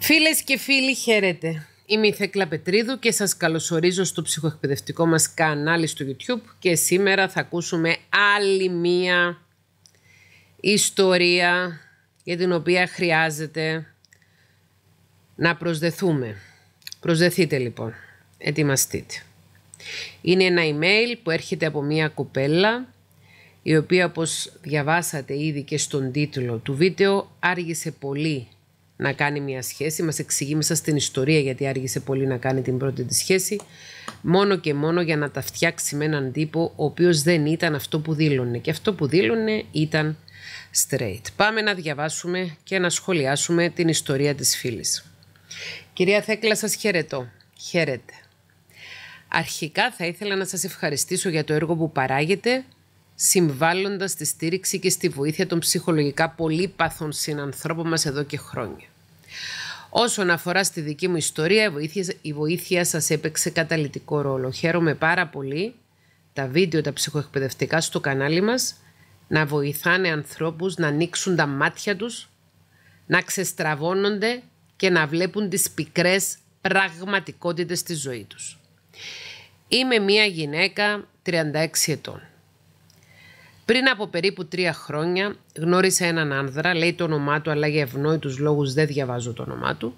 Φίλες και φίλοι, χαίρετε. Είμαι η Θέκλα Πετρίδου και σας καλωσορίζω στο ψυχοεκπαιδευτικό μας κανάλι στο YouTube και σήμερα θα ακούσουμε άλλη μία ιστορία για την οποία χρειάζεται να προσδεθούμε. Προσδεθείτε λοιπόν, ετοιμαστείτε. Είναι ένα email που έρχεται από μία κοπέλα η οποία όπως διαβάσατε ήδη και στον τίτλο του βίντεο άργησε πολύ να κάνει μια σχέση. Μας εξηγεί μέσα στην ιστορία γιατί άργησε πολύ να κάνει την πρώτη της σχέση. Μόνο και μόνο για να τα φτιάξει με έναν τύπο ο οποίος δεν ήταν αυτό που δήλωνε. Και αυτό που δήλωνε ήταν straight. Πάμε να διαβάσουμε και να σχολιάσουμε την ιστορία της φίλης. Κυρία Θέκλα, σας χαιρετώ. Χαίρετε. Αρχικά θα ήθελα να σας ευχαριστήσω για το έργο που παράγετε, συμβάλλοντας στη στήριξη και στη βοήθεια των ψυχολογικά πολύπαθων συνανθρώπων μας εδώ και χρόνια. Όσον αφορά στη δική μου ιστορία, η βοήθεια, η βοήθεια σας έπαιξε καταλητικό ρόλο. Χαίρομαι πάρα πολύ τα βίντεο, τα ψυχοεκπαιδευτικά στο κανάλι μας, να βοηθάνε ανθρώπους να ανοίξουν τα μάτια τους, να ξεστραβώνονται και να βλέπουν τις πικρές πραγματικότητες της ζωής τους. Είμαι μία γυναίκα 36 ετών. Πριν από περίπου τρία χρόνια γνώρισα έναν άνδρα, λέει το όνομά του αλλά για ευνόητους λόγους δεν διαβάζω το όνομά του.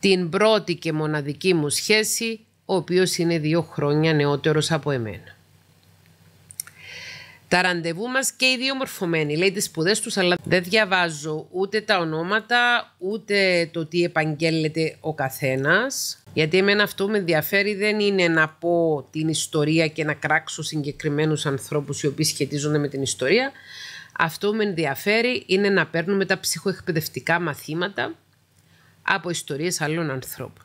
Την πρώτη και μοναδική μου σχέση, ο οποίος είναι δύο χρόνια νεότερος από εμένα. Τα ραντεβού μας και οι δύο μορφωμένοι. Λέει τις σπουδές τους, αλλά δεν διαβάζω ούτε τα ονόματα, ούτε το τι επαγγέλλεται ο καθένας. Γιατί εμένα αυτό με ενδιαφέρει δεν είναι να πω την ιστορία και να κράξω συγκεκριμένους ανθρώπους οι οποίοι σχετίζονται με την ιστορία. Αυτό που με ενδιαφέρει είναι να παίρνουμε τα ψυχοεκπαιδευτικά μαθήματα από ιστορίες άλλων ανθρώπων.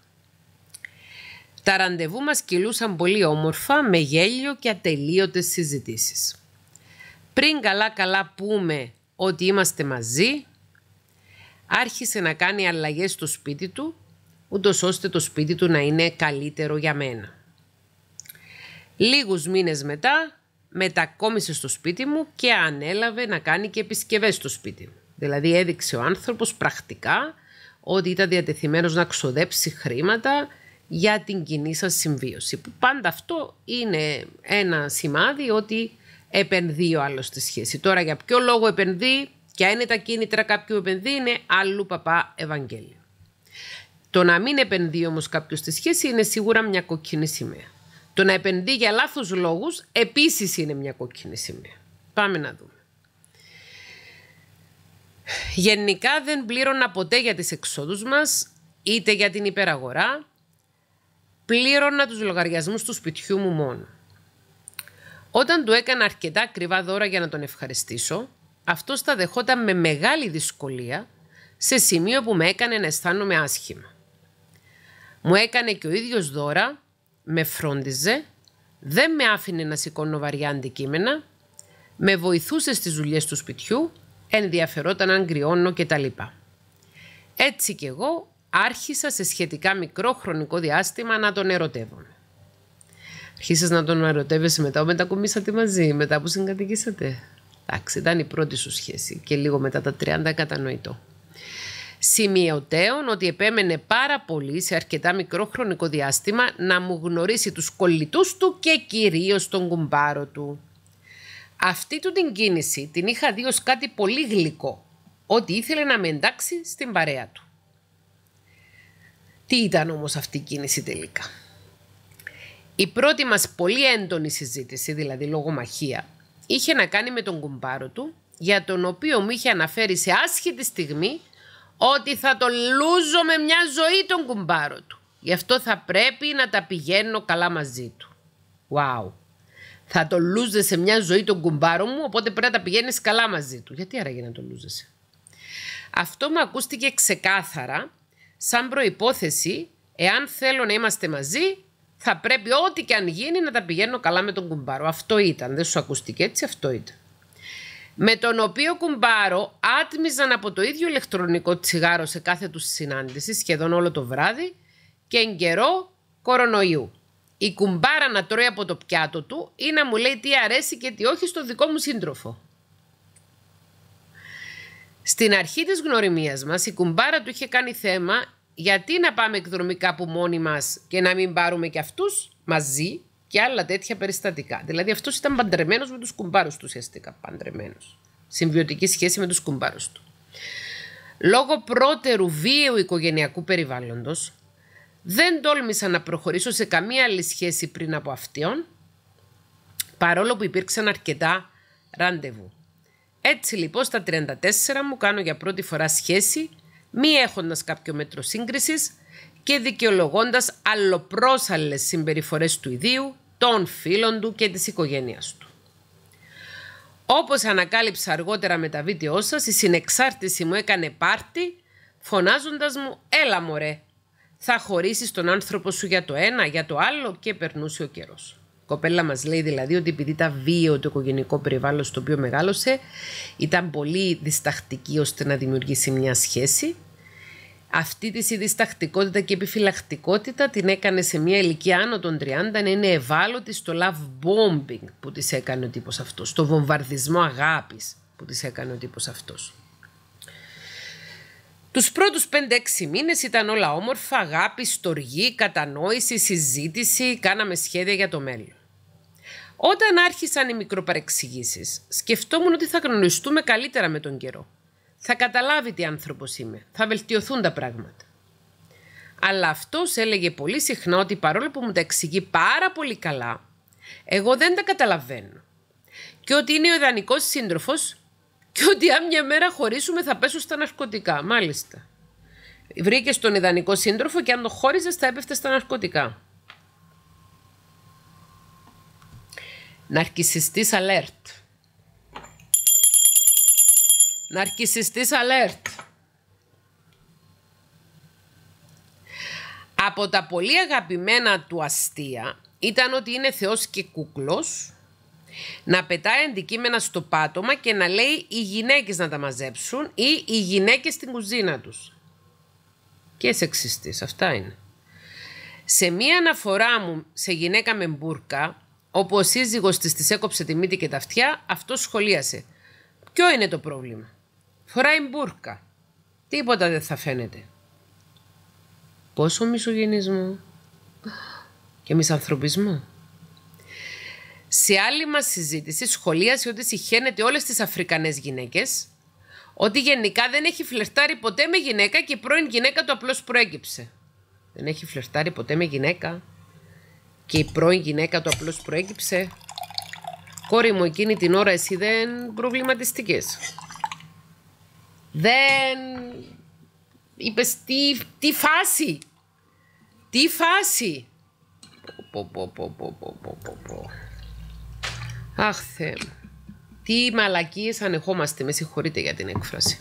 Τα ραντεβού μας κυλούσαν πολύ όμορφα με γέλιο και ατελείωτες συζητήσεις πριν καλά καλά πούμε ότι είμαστε μαζί, άρχισε να κάνει αλλαγές στο σπίτι του, ούτως ώστε το σπίτι του να είναι καλύτερο για μένα. Λίγους μήνες μετά μετακόμισε στο σπίτι μου και ανέλαβε να κάνει και επισκευές στο σπίτι μου. Δηλαδή έδειξε ο άνθρωπος πρακτικά ότι ήταν διατεθειμένος να ξοδέψει χρήματα για την κοινή σας συμβίωση. Που πάντα αυτό είναι ένα σημάδι ότι επενδύει ο άλλος στη σχέση. Τώρα για ποιο λόγο επενδύει, αν είναι τα κίνητρα κάποιου επενδύει, είναι αλλού παπά Ευαγγέλιο. Το να μην επενδύει όμως κάποιος στη σχέση είναι σίγουρα μια κόκκινη σημαία. Το να επενδύει για λάθος λόγους επίσης είναι μια κόκκινη σημαία. Πάμε να δούμε. Γενικά δεν πλήρωνα ποτέ για τις εξόδους μας, είτε για την υπεραγορά. Πλήρωνα τους λογαριασμούς του σπιτιού μου μόνο. Όταν του έκανα αρκετά ακριβά δώρα για να τον ευχαριστήσω, αυτό τα δεχόταν με μεγάλη δυσκολία, σε σημείο που με έκανε να αισθάνομαι άσχημα. Μου έκανε και ο ίδιος δώρα, με φρόντιζε, δεν με άφηνε να σηκώνω βαριά αντικείμενα, με βοηθούσε στις δουλειές του σπιτιού, ενδιαφερόταν αν κρυώνω κτλ. Έτσι κι εγώ άρχισα σε σχετικά μικρό χρονικό διάστημα να τον ερωτεύομαι. Αρχίσες να τον ερωτεύεσαι μετά, μετακομίσατε μαζί, μετά που συγκατοικήσατε. Εντάξει, ήταν η πρώτη σου σχέση και λίγο μετά τα 30 κατανοητό. Σημειωτέων ότι επέμενε πάρα πολύ σε αρκετά μικρό χρονικό διάστημα να μου γνωρίσει τους κολλητούς του και κυρίως τον κουμπάρο του. Αυτή του την κίνηση την είχα δει ως κάτι πολύ γλυκό, ότι ήθελε να με εντάξει στην παρέα του. Τι ήταν όμως αυτή η κίνηση τελικά. Η πρώτη μας πολύ έντονη συζήτηση, δηλαδή λογομαχία, είχε να κάνει με τον κουμπάρο του, για τον οποίο μου είχε αναφέρει σε άσχητη στιγμή ότι θα τον λούζω με μια ζωή τον κουμπάρο του. Γι' αυτό θα πρέπει να τα πηγαίνω καλά μαζί του. Wow. Θα τον σε μια ζωή τον κουμπάρο μου, οπότε πρέπει να τα πηγαίνεις καλά μαζί του. Γιατί άραγε να τον λούζεσαι. Αυτό μου ακούστηκε ξεκάθαρα σαν προϋπόθεση εάν θέλω να είμαστε μαζί θα πρέπει ό,τι και αν γίνει να τα πηγαίνω καλά με τον κουμπάρο. Αυτό ήταν, δεν σου ακούστηκε έτσι, αυτό ήταν. Με τον οποίο κουμπάρο άτμιζαν από το ίδιο ηλεκτρονικό τσιγάρο σε κάθε τους συνάντηση σχεδόν όλο το βράδυ και εν καιρό κορονοϊού. Η κουμπάρα να τρώει από το πιάτο του ή να μου λέει τι αρέσει και τι όχι στο δικό μου σύντροφο. Στην αρχή της γνωριμίας μας η κουμπάρα του είχε κάνει θέμα γιατί να πάμε εκδρομικά που μόνοι μας και να μην πάρουμε και αυτούς μαζί και άλλα τέτοια περιστατικά. Δηλαδή αυτός ήταν παντρεμένος με τους κουμπάρους του ουσιαστικά, Παντρεμένος. Συμβιωτική σχέση με τους κουμπάρους του. Λόγω πρώτερου βίαιου οικογενειακού περιβάλλοντος, δεν τόλμησα να προχωρήσω σε καμία άλλη σχέση πριν από αυτήν, παρόλο που υπήρξαν αρκετά ραντεβού. Έτσι λοιπόν στα 34 μου κάνω για πρώτη φορά σχέση μη έχοντας κάποιο μέτρο σύγκρισης και δικαιολογώντας αλλοπρόσαλλες συμπεριφορές του ιδίου, των φίλων του και της οικογένειας του. Όπως ανακάλυψα αργότερα με τα βίντεό σας, η συνεξάρτηση μου έκανε πάρτι φωνάζοντας μου «Έλα μωρέ, θα χωρίσεις τον άνθρωπο σου για το ένα, για το άλλο» και περνούσε ο καιρός. Η κοπέλα μας λέει δηλαδή ότι επειδή τα βίαιο το οικογενικό περιβάλλον στο οποίο μεγάλωσε ήταν πολύ διστακτική ώστε να δημιουργήσει μια σχέση αυτή της είδης και επιφυλακτικότητα την έκανε σε μια ηλικία άνω των 30 να είναι ευάλωτη στο love bombing που της έκανε ο τύπος αυτός, στο βομβαρδισμό αγάπης που της έκανε ο τύπος αυτός. Τους πρώτους 5-6 μήνες ήταν όλα όμορφα, αγάπη, στοργή, κατανόηση, συζήτηση, κάναμε σχέδια για το μέλλον. Όταν άρχισαν οι μικροπαρεξηγήσεις, σκεφτόμουν ότι θα γνωριστούμε καλύτερα με τον καιρό θα καταλάβει τι άνθρωπος είμαι, θα βελτιωθούν τα πράγματα. Αλλά αυτός έλεγε πολύ συχνά ότι παρόλο που μου τα εξηγεί πάρα πολύ καλά, εγώ δεν τα καταλαβαίνω. Και ότι είναι ο ιδανικός σύντροφος και ότι αν μια μέρα χωρίσουμε θα πέσω στα ναρκωτικά, μάλιστα. Βρήκε τον ιδανικό σύντροφο και αν το χώριζες θα έπεφτε στα ναρκωτικά. Ναρκισιστής αλέρτ. Ναρκισιστής αλέρτ. Από τα πολύ αγαπημένα του αστεία ήταν ότι είναι θεός και κούκλος, να πετάει αντικείμενα στο πάτωμα και να λέει οι γυναίκες να τα μαζέψουν ή οι γυναίκες στην κουζίνα τους. Και σεξιστής, αυτά είναι. Σε μία αναφορά μου σε γυναίκα με μπουρκα, όπου ο σύζυγος της της έκοψε τη μύτη και τα αυτιά, αυτό σχολίασε. Ποιο είναι το πρόβλημα. Φοράει μπουρκα. Τίποτα δεν θα φαίνεται. Πόσο μισογενισμό και μισανθρωπισμό. Σε άλλη μας συζήτηση σχολίασε ότι συχαίνεται όλες τις Αφρικανές γυναίκες, ότι γενικά δεν έχει φλερτάρει ποτέ με γυναίκα και η πρώην γυναίκα του απλώς προέκυψε. Δεν έχει φλερτάρει ποτέ με γυναίκα και η πρώην γυναίκα του απλώς προέκυψε. Κόρη μου εκείνη την ώρα εσύ δεν προβληματιστικές. Δεν. Είπες τι, τι φάση. Τι φάση. Πω, Αχ, Θεέ μου. Τι μαλακίες ανεχόμαστε, με συγχωρείτε για την έκφραση.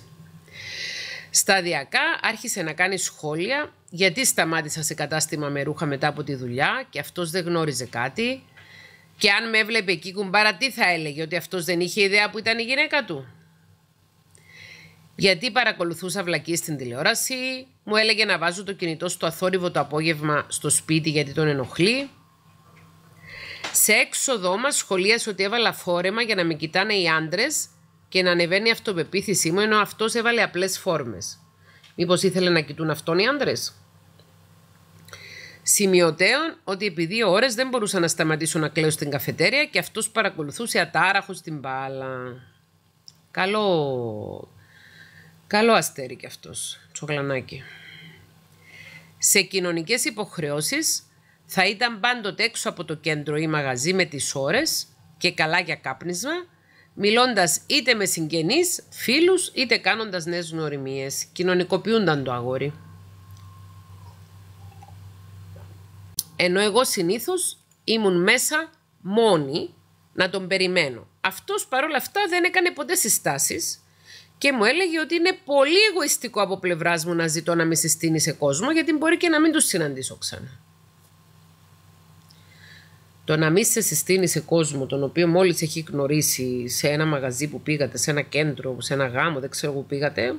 Σταδιακά άρχισε να κάνει σχόλια γιατί σταμάτησα σε κατάστημα με ρούχα μετά από τη δουλειά και αυτός δεν γνώριζε κάτι. Και αν με έβλεπε εκεί κουμπάρα τι θα έλεγε ότι αυτός δεν είχε ιδέα που ήταν η γυναίκα του. Γιατί παρακολουθούσα βλακή στην τηλεόραση, μου έλεγε να βάζω το κινητό στο αθόρυβο το απόγευμα στο σπίτι γιατί τον ενοχλεί. Σε έξοδό μας σχολίασε ότι έβαλα φόρεμα για να με κοιτάνε οι άντρες και να ανεβαίνει η αυτοπεποίθησή μου ενώ αυτός έβαλε απλές φόρμες. Μήπως ήθελε να κοιτούν αυτόν οι άντρες. Σημειωτέων ότι επί δύο ώρες δεν μπορούσα να σταματήσω να κλαίω στην καφετέρια και αυτός παρακολουθούσε ατάραχο την μπάλα. Καλό Καλό αστέρι κι αυτός, τσοκλανάκι. Σε κοινωνικές υποχρεώσεις θα ήταν πάντοτε έξω από το κέντρο ή μαγαζί με τις ώρες και καλά για κάπνισμα, μιλώντας είτε με συγγενείς, φίλους, είτε κάνοντας νέες γνωριμίες. Κοινωνικοποιούνταν το αγόρι. Ενώ εγώ συνήθως ήμουν μέσα μόνη να τον περιμένω. Αυτός παρόλα αυτά δεν έκανε ποτέ συστάσεις και μου έλεγε ότι είναι πολύ εγωιστικό από πλευράς μου να ζητώ να με συστήνει σε κόσμο, γιατί μπορεί και να μην τους συναντήσω ξανά. Το να μην σε συστήνει σε κόσμο, τον οποίο μόλις έχει γνωρίσει σε ένα μαγαζί που πήγατε, σε ένα κέντρο, σε ένα γάμο, δεν ξέρω που πήγατε.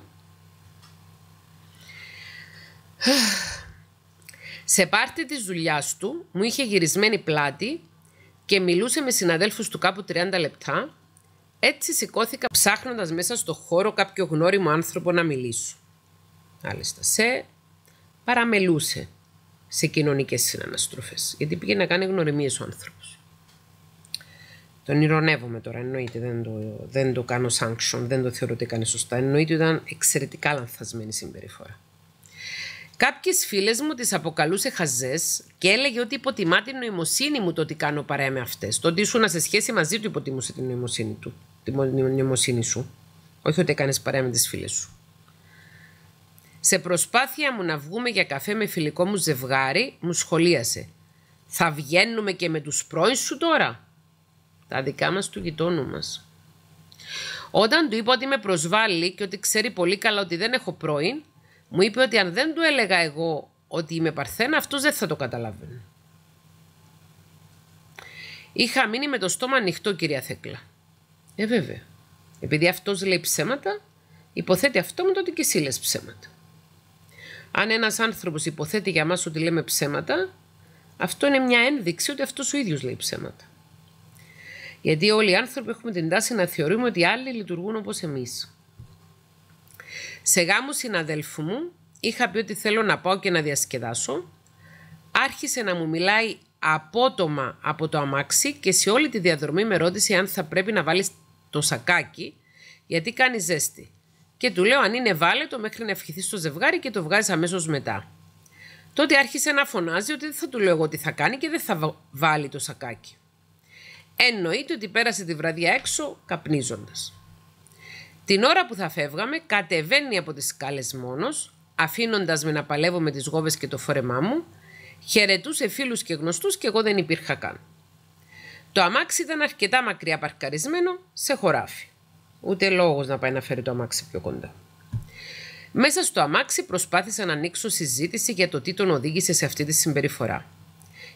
Σε πάρτι της δουλειά του μου είχε γυρισμένη πλάτη και μιλούσε με συναδέλφους του κάπου 30 λεπτά έτσι σηκώθηκα ψάχνοντας μέσα στο χώρο κάποιο γνώριμο άνθρωπο να μιλήσω. Άλιστα σε παραμελούσε σε κοινωνικές συναναστροφές, γιατί πήγε να κάνει γνωριμίες ο άνθρωπος. Τον ηρωνεύομαι τώρα, εννοείται, δεν το, δεν το κάνω sanction, δεν το θεωρώ ότι έκανε σωστά. Εννοείται ήταν εξαιρετικά λανθασμένη συμπεριφορά. Κάποιες φίλες μου τις αποκαλούσε χαζές και έλεγε ότι υποτιμά την νοημοσύνη μου το ότι κάνω παρέα με αυτές. Το ότι ήσουν σε σχέση μαζί του υποτιμούσε την νοημοσύνη του. Την νοημοσύνη σου. Όχι ότι έκανες παρέα με τις φίλες σου. Σε προσπάθεια μου να βγούμε για καφέ με φιλικό μου ζευγάρι, μου σχολίασε. Θα βγαίνουμε και με τους πρώην σου τώρα. Τα δικά μας του γειτόνου μας. Όταν του είπα ότι με προσβάλλει και ότι ξέρει πολύ καλά ότι δεν έχω πρώην, μου είπε ότι αν δεν του έλεγα εγώ ότι είμαι παρθένα, αυτός δεν θα το καταλάβαινε. Είχα μείνει με το στόμα ανοιχτό, κυρία Θέκλα. Ε, βέβαια. Επειδή αυτός λέει ψέματα, υποθέτει αυτό με το ότι και εσύ λες ψέματα. Αν ένας άνθρωπος υποθέτει για μας ότι λέμε ψέματα, αυτό είναι μια ένδειξη ότι αυτός ο ίδιος λέει ψέματα. Γιατί όλοι οι άνθρωποι έχουμε την τάση να θεωρούμε ότι άλλοι λειτουργούν όπως εμείς. Σε γάμους συναδέλφου μου είχα πει ότι θέλω να πάω και να διασκεδάσω. Άρχισε να μου μιλάει απότομα από το αμάξι και σε όλη τη διαδρομή με ρώτησε αν θα πρέπει να βάλεις το σακάκι γιατί κάνει ζέστη. Και του λέω αν είναι βάλε το μέχρι να ευχηθείς στο ζευγάρι και το βγάζεις αμέσως μετά. Τότε άρχισε να φωνάζει ότι δεν θα του λέω εγώ τι θα κάνει και δεν θα βάλει το σακάκι. Εννοείται ότι πέρασε τη βραδιά έξω καπνίζοντας. Την ώρα που θα φεύγαμε, κατεβαίνει από τις σκάλες μόνος, αφήνοντας με να παλεύω με τις γόβες και το φόρεμά μου, χαιρετούσε φίλους και γνωστούς και εγώ δεν υπήρχα καν. Το αμάξι ήταν αρκετά μακριά παρκαρισμένο σε χωράφι. Ούτε λόγος να πάει να φέρει το αμάξι πιο κοντά. Μέσα στο αμάξι προσπάθησα να ανοίξω συζήτηση για το τι τον οδήγησε σε αυτή τη συμπεριφορά.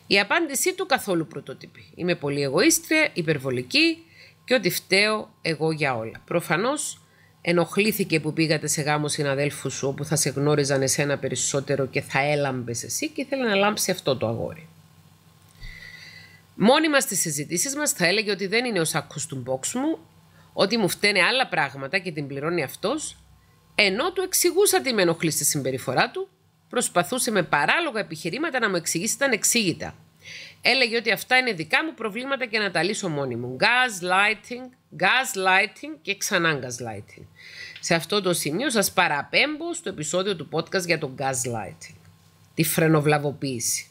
Η απάντησή του καθόλου πρωτότυπη. Είμαι πολύ εγωίστρια, υπερβολική και ότι φταίω εγώ για όλα. Προφανώς ενοχλήθηκε που πήγατε σε γάμο συναδέλφους σου όπου θα σε γνώριζαν εσένα περισσότερο και θα έλαμπες εσύ και ήθελε να λάμψει αυτό το αγόρι. Μόνοι μας στις συζητήσεις μας, θα έλεγε ότι δεν είναι ο σάκος του μπόξ μου, ότι μου φταίνε άλλα πράγματα και την πληρώνει αυτός. ενώ του εξηγούσα τι με ενοχλεί στη συμπεριφορά του, προσπαθούσε με παράλογα επιχειρήματα να μου εξηγήσει τα ανεξήγητα. Έλεγε ότι αυτά είναι δικά μου προβλήματα και να τα λύσω μόνη μου. Gas, lighting, gaslighting και ξανά gaslighting. Σε αυτό το σημείο σας παραπέμπω στο επεισόδιο του podcast για το gaslighting, τη φρενοβλαβοποίηση.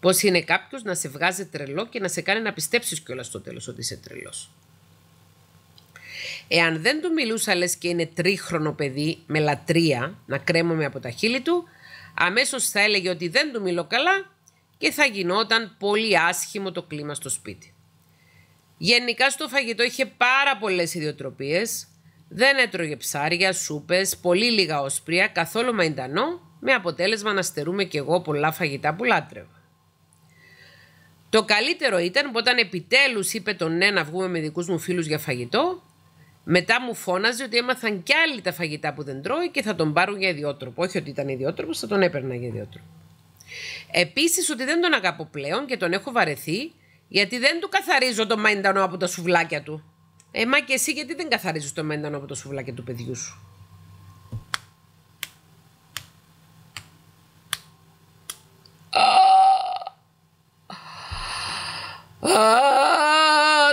Πώς είναι κάποιος να σε βγάζει τρελό και να σε κάνει να πιστέψεις κιόλας στο τέλος ότι είσαι τρελός. Εάν δεν του μιλούσα λες και είναι τρίχρονο παιδί με λατρεία να κρέμομαι από τα χείλη του, αμέσως θα έλεγε ότι δεν του μιλώ καλά και θα γινόταν πολύ άσχημο το κλίμα στο σπίτι. Γενικά στο φαγητό είχε πάρα πολλές ιδιοτροπίες. Δεν έτρωγε ψάρια, σούπες, πολύ λίγα όσπρια, καθόλου μαϊντανό, με αποτέλεσμα να στερούμε κι εγώ πολλά φαγητά που λάτρευα. Το καλύτερο ήταν που όταν επιτέλους είπε τον ναι να βγούμε με δικούς μου φίλους για φαγητό, μετά μου φώναζε ότι έμαθαν κι άλλοι τα φαγητά που δεν τρώει και θα τον πάρουν για ιδιότροπο. Όχι ότι ήταν ιδιότροπος, θα τον έπαιρνα για ιδιότροπο. Επίσης ότι δεν τον αγαπώ πλέον και τον έχω βαρεθεί γιατί δεν του καθαρίζω το μέντανο από τα σουβλάκια του. Ε, μα και εσύ γιατί δεν καθαρίζεις το μαϊντανό από τα σουβλάκια του παιδιού σου.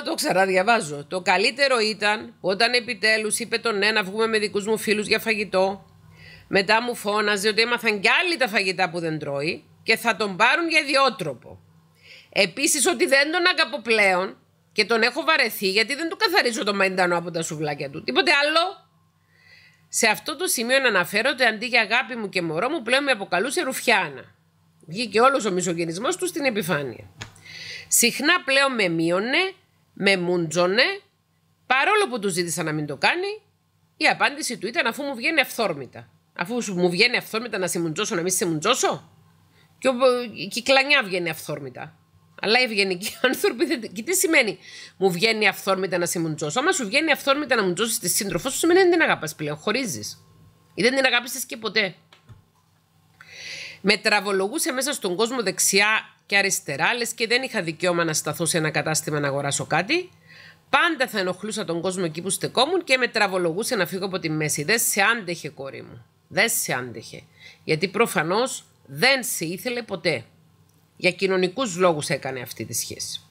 Το ξαναδιαβάζω. Το καλύτερο ήταν όταν επιτέλους είπε τον ναι να βγούμε με δικούς μου φίλους για φαγητό. Μετά μου φώναζε ότι έμαθαν κι άλλοι τα φαγητά που δεν τρώει και θα τον πάρουν για ιδιότροπο. Επίσης ότι δεν τον αγαπώ πλέον και τον έχω βαρεθεί γιατί δεν του καθαρίζω το μαϊντανό από τα σουβλάκια του. Τίποτε άλλο. Σε αυτό το σημείο να αναφέρω ότι αντί για αγάπη μου και μωρό μου πλέον με αποκαλούσε Ρουφιάνα. Βγήκε όλος ο μισογενισμός του στην επιφάνεια. Συχνά πλέον με μείωνε, με μουντζωνε, παρόλο που του ζήτησα να μην το κάνει, η απάντηση του ήταν αφού μου βγαίνει αυθόρμητα. Αφού μου βγαίνει αυθόρμητα να σε μουντζώσω, να μην σε μουντζώσω. Και, η κυκλανιά βγαίνει αυθόρμητα. Αλλά οι ευγενικοί άνθρωποι δεν. Και τι σημαίνει, μου βγαίνει αυθόρμητα να σε μουντζώσω. Άμα σου βγαίνει αυθόρμητα να μουντζώσει τη σύντροφό σου, σημαίνει ότι δεν την αγαπάς πλέον. Χωρίζεις. Ή δεν την αγάπησε και ποτέ. Με τραβολογούσε μέσα στον κόσμο δεξιά και αριστερά, λες και δεν είχα δικαίωμα να σταθώ σε ένα κατάστημα να αγοράσω κάτι. Πάντα θα ενοχλούσα τον κόσμο εκεί που στεκόμουν και με τραβολογούσε να φύγω από τη μέση. Δεν σε άντεχε, κόρη μου. Δεν σε άντεχε. Γιατί προφανώς δεν σε ήθελε ποτέ. Για κοινωνικούς λόγους έκανε αυτή τη σχέση.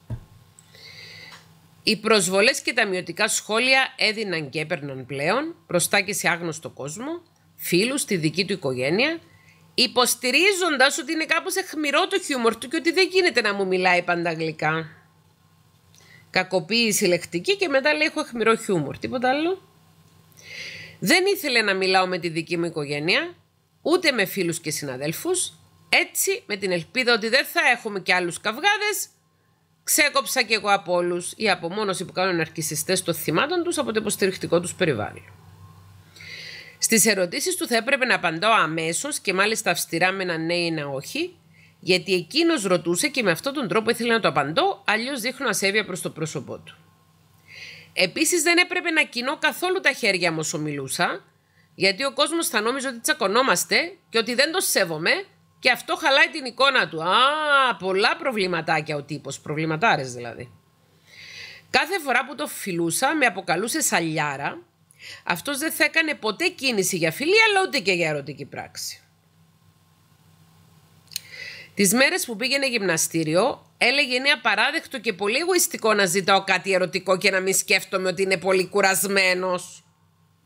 Οι προσβολές και τα μειωτικά σχόλια έδιναν και έπαιρναν πλέον μπροστά και σε άγνωστο κόσμο, φίλους, τη δική του οικογένεια, υποστηρίζοντας ότι είναι κάπως εχμηρό το χιούμορ του και ότι δεν γίνεται να μου μιλάει πάντα αγγλικά. Κακοποίηση λεκτική και μετά λέει έχω εχμηρό χιούμορ, τίποτα άλλο. Δεν ήθελε να μιλάω με τη δική μου οικογένεια, ούτε με φίλους και συναδέλφους, έτσι, με την ελπίδα ότι δεν θα έχουμε και άλλους καυγάδες, ξέκοψα και εγώ από όλους η απομόνωση που κάνουν αρκισιστές των θυμάτων τους από το υποστηρικτικό τους περιβάλλον. Στις ερωτήσεις του θα έπρεπε να απαντώ αμέσως και μάλιστα αυστηρά με ένα ναι ή ένα όχι, γιατί εκείνος ρωτούσε και με αυτόν τον τρόπο ήθελε να το απαντώ, αλλιώς δείχνω ασέβεια προς το πρόσωπό του. Επίσης δεν έπρεπε να κοινώ καθόλου τα χέρια μου όσο μιλούσα, γιατί ο κόσμος θα νόμιζε ότι τσακωνόμαστε και ότι δεν το σέβομαι και αυτό χαλάει την εικόνα του. Α, πολλά προβληματάκια ο τύπος, προβληματάρες δηλαδή. Κάθε φορά που το φιλούσα με αποκαλούσε σαλιάρα. αυτός δεν θα έκανε ποτέ κίνηση για φιλία, αλλά ούτε και για ερωτική πράξη. Τις μέρες που πήγαινε γυμναστήριο, έλεγε είναι απαράδεκτο και πολύ εγωιστικό να ζητάω κάτι ερωτικό και να μην σκέφτομαι ότι είναι πολύ κουρασμένος.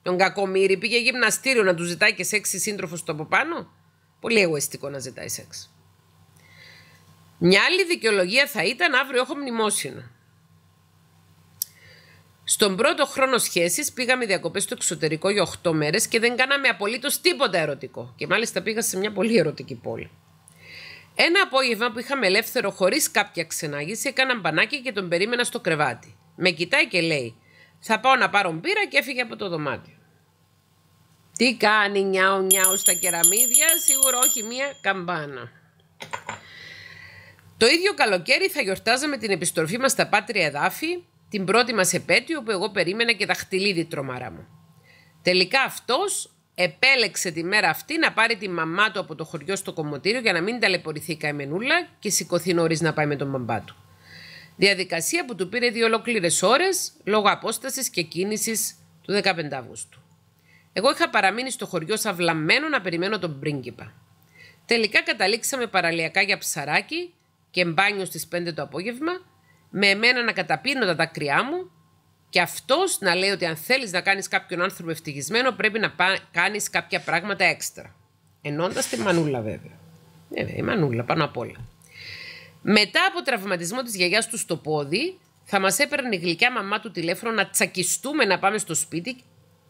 Τον κακομίρι πήγε γυμναστήριο να του ζητάει και έξι σύντροφος το από πάνω. Πολύ εγωιστικό να ζητάει σεξ. Μια άλλη δικαιολογία θα ήταν αύριο έχω μνημόσυνα. Στον πρώτο χρόνο σχέσης πήγαμε διακοπές στο εξωτερικό για 8 μέρες και δεν κάναμε απολύτως τίποτα ερωτικό. Και μάλιστα πήγα σε μια πολύ ερωτική πόλη. Ένα απόγευμα που είχαμε ελεύθερο χωρίς κάποια ξενάγηση έκανα μπανάκι και τον περίμενα στο κρεβάτι. Με κοιτάει και λέει «Θα πάω να πάρω μπύρα» και έφυγε από το δωμάτιο. Τι κάνει νιάου νιάου στα κεραμίδια, σίγουρα όχι μία καμπάνα. Το ίδιο καλοκαίρι θα γιορτάζαμε την επιστροφή μας στα πάτρια εδάφη, την πρώτη μας επέτειο που εγώ περίμενα και τα χτυλίδι τρομαρά μου. Τελικά αυτός επέλεξε τη μέρα αυτή να πάρει τη μαμά του από το χωριό στο κομμωτήριο για να μην ταλαιπωρηθεί η καημενούλα και σηκωθεί νωρίς να πάει με τον μαμπά του. Διαδικασία που του πήρε δύο ολόκληρες ώρες λόγω απόστασης και κίνησης του 15 Αυγούστου. Εγώ είχα παραμείνει στο χωριό σαυλαμμένο να περιμένω τον πρίγκιπα. Τελικά καταλήξαμε παραλιακά για ψαράκι και μπάνιο στις 5 το απόγευμα, με εμένα να καταπίνω τα δάκρυά μου και αυτός να λέει ότι αν θέλεις να κάνεις κάποιον άνθρωπο ευτυχισμένο πρέπει να κάνει κάνεις κάποια πράγματα έξτρα. Ενώντας τη μανούλα βέβαια. Ε, βέβαια, η μανούλα πάνω απ' όλα. Μετά από τραυματισμό της γιαγιάς του στο πόδι, θα μας έπαιρνε η γλυκιά μαμά του τηλέφωνο να τσακιστούμε να πάμε στο σπίτι,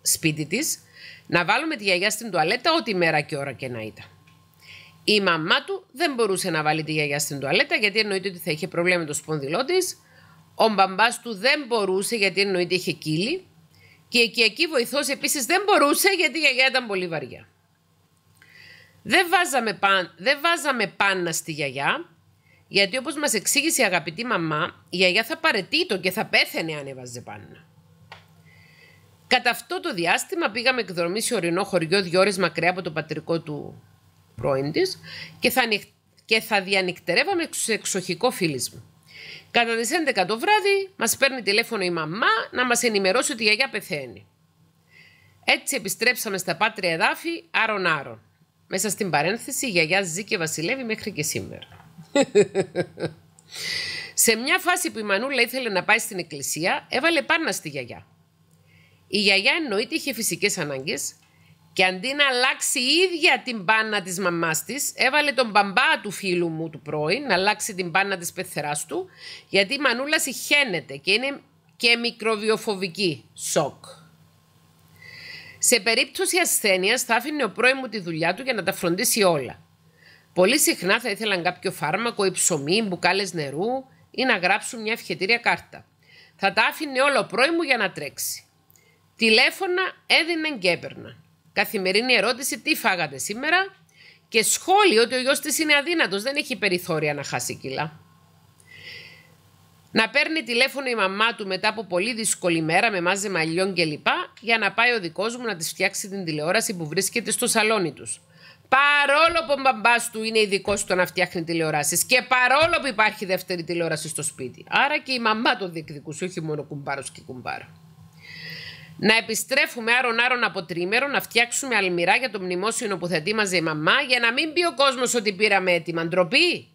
σπίτι της να βάλουμε τη γιαγιά στην τουαλέτα ό,τι μέρα και ώρα και να ήταν. Η μαμά του δεν μπορούσε να βάλει τη γιαγιά στην τουαλέτα γιατί εννοείται ότι θα είχε πρόβλημα με το σπονδυλό της. Ο μπαμπάς του δεν μπορούσε γιατί εννοείται είχε κύλι. Και η οικιακή βοηθός επίσης δεν μπορούσε γιατί η γιαγιά ήταν πολύ βαριά. Δεν βάζαμε, πάν, πάνα στη γιαγιά, γιατί όπως μας εξήγησε η αγαπητή μαμά, η γιαγιά θα παρετείτο και θα πέθαινε αν έβαζε πάνα. Κατά αυτό το διάστημα πήγαμε εκδρομή σε ορεινό χωριό δύο ώρες μακριά από το πατρικό του πρώην της και θα, και θα διανυκτερεύαμε σε εξοχικό φίλισμα. Κατά τις 11 το βράδυ μας παίρνει τηλέφωνο η μαμά να μας ενημερώσει ότι η γιαγιά πεθαίνει. Έτσι επιστρέψαμε στα πάτρια εδάφη άρον άρον. Μέσα στην παρένθεση η γιαγιά ζει και βασιλεύει μέχρι και σήμερα. σε μια φάση που η Μανούλα ήθελε να πάει στην εκκλησία έβαλε πάνω στη γιαγιά. Η γιαγιά εννοείται είχε φυσικές ανάγκες και αντί να αλλάξει η ίδια την μπάνα της μαμάς της, έβαλε τον μπαμπά του φίλου μου του πρώην να αλλάξει την μπάνα της πεθεράς του, γιατί η μανούλα συχαίνεται και είναι και μικροβιοφοβική. Σοκ. Σε περίπτωση ασθένειας θα άφηνε ο πρώην μου τη δουλειά του για να τα φροντίσει όλα. Πολύ συχνά θα ήθελαν κάποιο φάρμακο ή ψωμί, μπουκάλες νερού ή να γράψουν μια ευχετήρια κάρτα. Θα τα άφηνε όλο ο πρώην μου για να τρέξει. Τηλέφωνα έδινε και έπαιρναν. Καθημερινή ερώτηση τι φάγατε σήμερα και σχόλιο ότι ο γιος της είναι αδύνατος, δεν έχει περιθώρια να χάσει κιλά. Να παίρνει τηλέφωνο η μαμά του μετά από πολύ δύσκολη μέρα με μάζε μαλλιών κλπ. για να πάει ο δικός μου να της φτιάξει την τηλεόραση που βρίσκεται στο σαλόνι τους. Παρόλο που ο μπαμπάς του είναι ειδικός στο να φτιάχνει τηλεοράσεις και παρόλο που υπάρχει δεύτερη τηλεόραση στο σπίτι. Άρα και η μαμά του διεκδικούσε, όχι μόνο κουμπάρος και κουμπάρο. Να επιστρέφουμε άρον-άρον από τρίμερο, να φτιάξουμε αλμυρά για το μνημόσυνο που θα ετοίμαζε η μαμά, για να μην πει ο κόσμος ότι πήραμε έτοιμα. Ντροπή!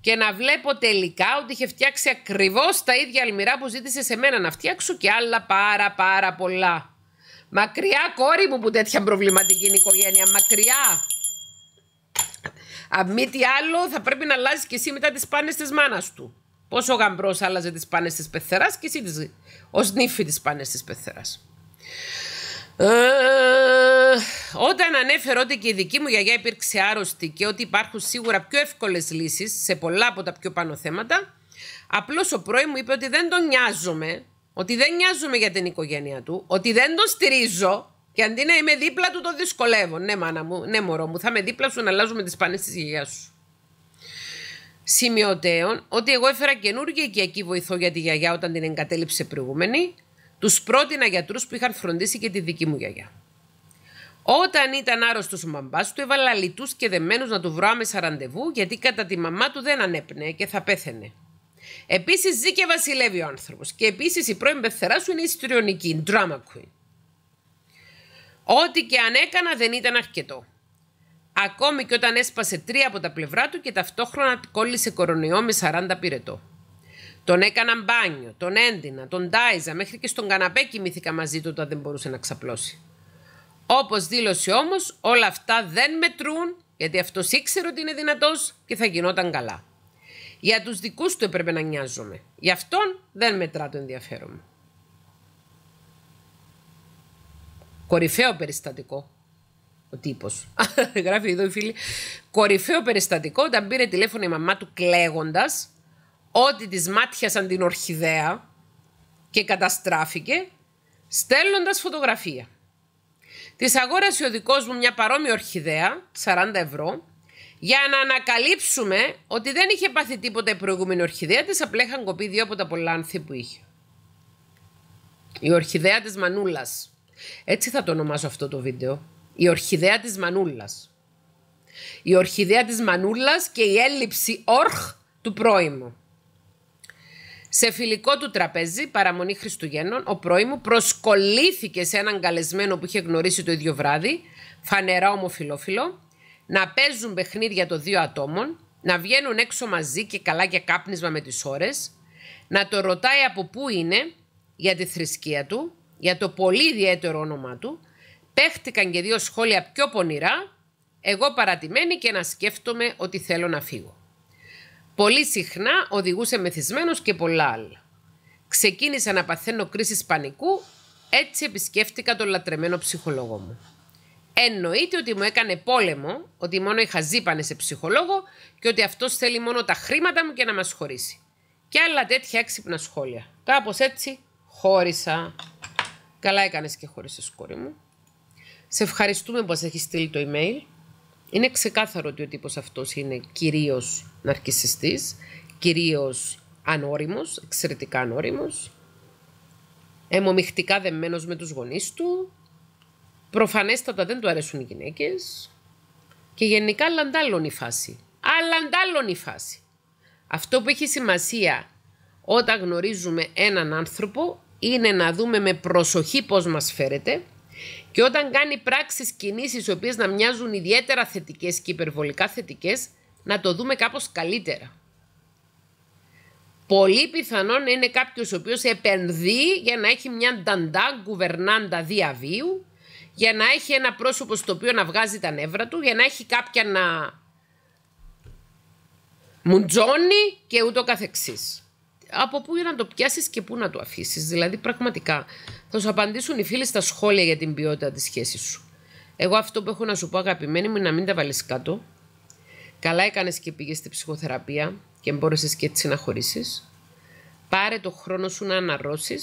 Και να βλέπω τελικά ότι είχε φτιάξει ακριβώς τα ίδια αλμυρά που ζήτησε σε μένα να φτιάξω και άλλα πάρα πάρα πολλά. Μακριά κόρη μου που τέτοια προβληματική είναι η οικογένεια, μακριά! Αν μη τι άλλο, θα πρέπει να αλλάζει και εσύ μετά τις πάνες της μάνας του. Πόσο γαμπρός άλλαζε τις πάνες της πεθεράς και εσύ τις... ως νύφη τη πάνες της ε, όταν ανέφερε ότι και η δική μου γιαγιά υπήρξε άρρωστη και ότι υπάρχουν σίγουρα πιο εύκολες λύσεις σε πολλά από τα πιο πάνω θέματα, απλώς ο πρώην μου είπε ότι δεν τον νοιάζομαι, ότι δεν νοιάζομαι για την οικογένεια του, ότι δεν τον στηρίζω και αντί να είμαι δίπλα του το δυσκολεύω. Ναι μάνα μου, ναι μωρό μου, θα είμαι δίπλα σου να αλλάζουμε τις πανές της γιαγιάς σου. Σημειωτέων ότι εγώ έφερα καινούργια οικιακή βοηθό για τη γιαγιά όταν την εγκατέλειψε προηγούμενη, τους πρότεινα γιατρούς που είχαν φροντίσει και τη δική μου γιαγιά. Όταν ήταν άρρωστος ο μαμπά του, έβαλα λιτούς και δεμένους να του βρω άμεσα ραντεβού, γιατί κατά τη μαμά του δεν ανέπνεε και θα πέθαινε. Επίσης ζει και βασιλεύει ο άνθρωπος. Και επίσης η πρώην πεθερά σου είναι ιστριονική, drama queen. Ό,τι και αν έκανα δεν ήταν αρκετό. Ακόμη και όταν έσπασε τρία από τα πλευρά του και ταυτόχρονα κόλλησε κορονοϊό με 40 πυρετό. Τον έκανα μπάνιο, τον έντυνα, τον τάιζα, μέχρι και στον καναπέ κοιμήθηκα μαζί του όταν δεν μπορούσε να ξαπλώσει. Όπως δήλωσε όμως, όλα αυτά δεν μετρούν, γιατί αυτός ήξερε ότι είναι δυνατός και θα γινόταν καλά. Για τους δικούς του έπρεπε να νοιάζομαι. Γι' αυτόν δεν μετρά το ενδιαφέρον μου. Κορυφαίο περιστατικό. Ο τύπος. Γράφει εδώ η φίλη. Κορυφαίο περιστατικό όταν πήρε τηλέφωνο η μαμά του κλαίγοντας ότι της μάτιασαν την ορχιδέα και καταστράφηκε στέλνοντας φωτογραφία. Της αγόρασε ο δικός μου μια παρόμοια ορχιδέα, 40 ευρώ, για να ανακαλύψουμε ότι δεν είχε πάθει τίποτα η προηγούμενη ορχιδέα της απλά είχαν κοπεί δύο από τα πολλά ανθή που είχε. Η ορχιδέα της Μανούλας. Έτσι θα το ονομάσω αυτό το βίντεο. Η ορχιδέα της Μανούλας. Η ορχιδέα της Μανούλας και η έλλειψη ορχ του πρώιμου. Σε φιλικό του τραπέζι, παραμονή Χριστουγέννων, ο πρώην μου προσκολήθηκε σε έναν καλεσμένο που είχε γνωρίσει το ίδιο βράδυ, φανερά ομοφιλόφιλο, να παίζουν παιχνίδια το δύο ατόμων, να βγαίνουν έξω μαζί και καλά για κάπνισμα με τις ώρες, να το ρωτάει από πού είναι, για τη θρησκεία του, για το πολύ ιδιαίτερο όνομά του, παίχτηκαν και δύο σχόλια πιο πονηρά, εγώ παρατημένη και να σκέφτομαι ότι θέλω να φύγω. Πολύ συχνά οδηγούσε μεθυσμένος και πολλά άλλα. Ξεκίνησα να παθαίνω κρίση πανικού, έτσι επισκέφτηκα τον λατρεμένο ψυχολόγο μου. Εννοείται ότι μου έκανε πόλεμο, ότι μόνο είχα ζήπανε σε ψυχολόγο και ότι αυτός θέλει μόνο τα χρήματα μου και να μας χωρίσει. Και άλλα τέτοια έξυπνα σχόλια. Κάπως έτσι χώρισα. Καλά έκανες και χώρισες, κόρη μου. Σε ευχαριστούμε που έχει στείλει το email. Είναι ξεκάθαρο ότι ο τύπος αυτός είναι κυρίως ναρκισιστής, κυρίως ανώριμος, εξαιρετικά ανώριμος, αιμομηχτικά δεμένος με τους γονείς του, προφανέστατα δεν του αρέσουν οι γυναίκες και γενικά λαντάλλων η φάση. Αλλαντάλλων η φάση. Αυτό που έχει σημασία όταν γνωρίζουμε έναν άνθρωπο είναι να δούμε με προσοχή πώς μας φέρεται, και όταν κάνει πράξεις, κινήσεις, οι οποίες να μοιάζουν ιδιαίτερα θετικές και υπερβολικά θετικές, να το δούμε κάπως καλύτερα. Πολύ πιθανόν είναι κάποιος ο οποίος επενδύει για να έχει μια νταντά γκουβερνάντα διαβίου, για να έχει ένα πρόσωπο στο οποίο να βγάζει τα νεύρα του, για να έχει κάποια να μουντζώνει και ούτω καθεξής από πού να το πιάσεις και πού να το αφήσεις. Δηλαδή, πραγματικά θα σου απαντήσουν οι φίλοι στα σχόλια για την ποιότητα της σχέσης σου. Εγώ αυτό που έχω να σου πω, αγαπημένη μου, είναι να μην τα βάλεις κάτω. Καλά έκανες και πήγες στη ψυχοθεραπεία και μπόρεσες και έτσι να χωρίσεις. Πάρε το χρόνο σου να αναρρώσεις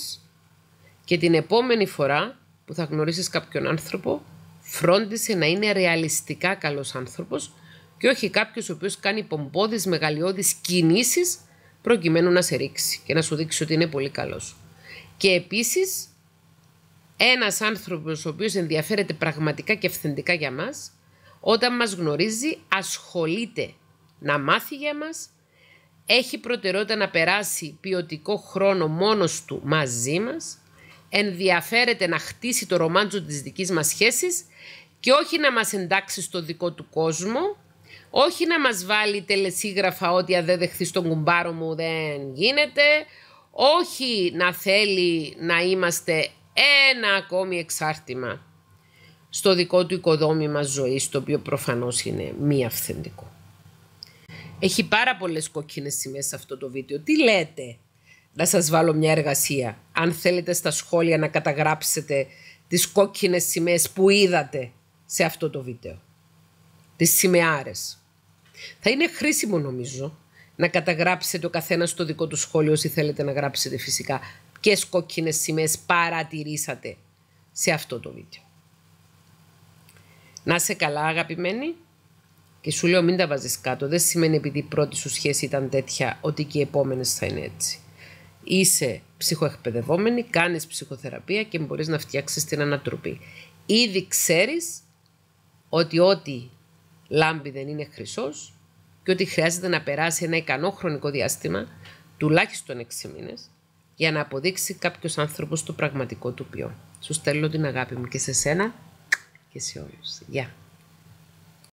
και την επόμενη φορά που θα γνωρίσεις κάποιον άνθρωπο, φρόντισε να είναι ρεαλιστικά καλός άνθρωπος, και όχι κάποιος ο οποίος κάνει πομπόδιε μεγαλειώδεις κινήσεις προκειμένου να σε ρίξει και να σου δείξει ότι είναι πολύ καλός. Και επίσης, ένας άνθρωπος ο οποίος ενδιαφέρεται πραγματικά και αυθεντικά για μας, όταν μας γνωρίζει, ασχολείται να μάθει για μας, έχει προτεραιότητα να περάσει ποιοτικό χρόνο μόνος του μαζί μας, ενδιαφέρεται να χτίσει το ρομάντζο της δικής μας σχέσης και όχι να μας εντάξει στο δικό του κόσμο όχι να μας βάλει τελεσίγραφα ότι αν δεν δεχθείς τον κουμπάρο μου δεν γίνεται. Όχι να θέλει να είμαστε ένα ακόμη εξάρτημα στο δικό του οικοδόμημα ζωής, το οποίο προφανώς είναι μη αυθεντικό. Έχει πάρα πολλές κόκκινες σημαίες αυτό το βίντεο. Τι λέτε, να σας βάλω μια εργασία. Αν θέλετε στα σχόλια να καταγράψετε τις κόκκινες σημαίες που είδατε σε αυτό το βίντεο τις σημεάρες. Θα είναι χρήσιμο νομίζω να καταγράψετε το καθένα στο δικό του σχόλιο όσοι θέλετε να γράψετε φυσικά ποιες κόκκινες σημαίες παρατηρήσατε σε αυτό το βίντεο. Να είσαι καλά αγαπημένη και σου λέω μην τα βάζεις κάτω. Δεν σημαίνει επειδή η πρώτη σου σχέση ήταν τέτοια ότι και οι επόμενες θα είναι έτσι. Είσαι ψυχοεκπαιδευόμενη, κάνεις ψυχοθεραπεία και μπορείς να φτιάξεις την ανατροπή. Ήδη ξέρεις ότι ό,τι λάμπη δεν είναι χρυσός, και ότι χρειάζεται να περάσει ένα ικανό χρονικό διάστημα, τουλάχιστον 6 μήνες, για να αποδείξει κάποιος άνθρωπος το πραγματικό του ποιό. Σου στέλνω την αγάπη μου και σε σένα και σε όλους. Γεια!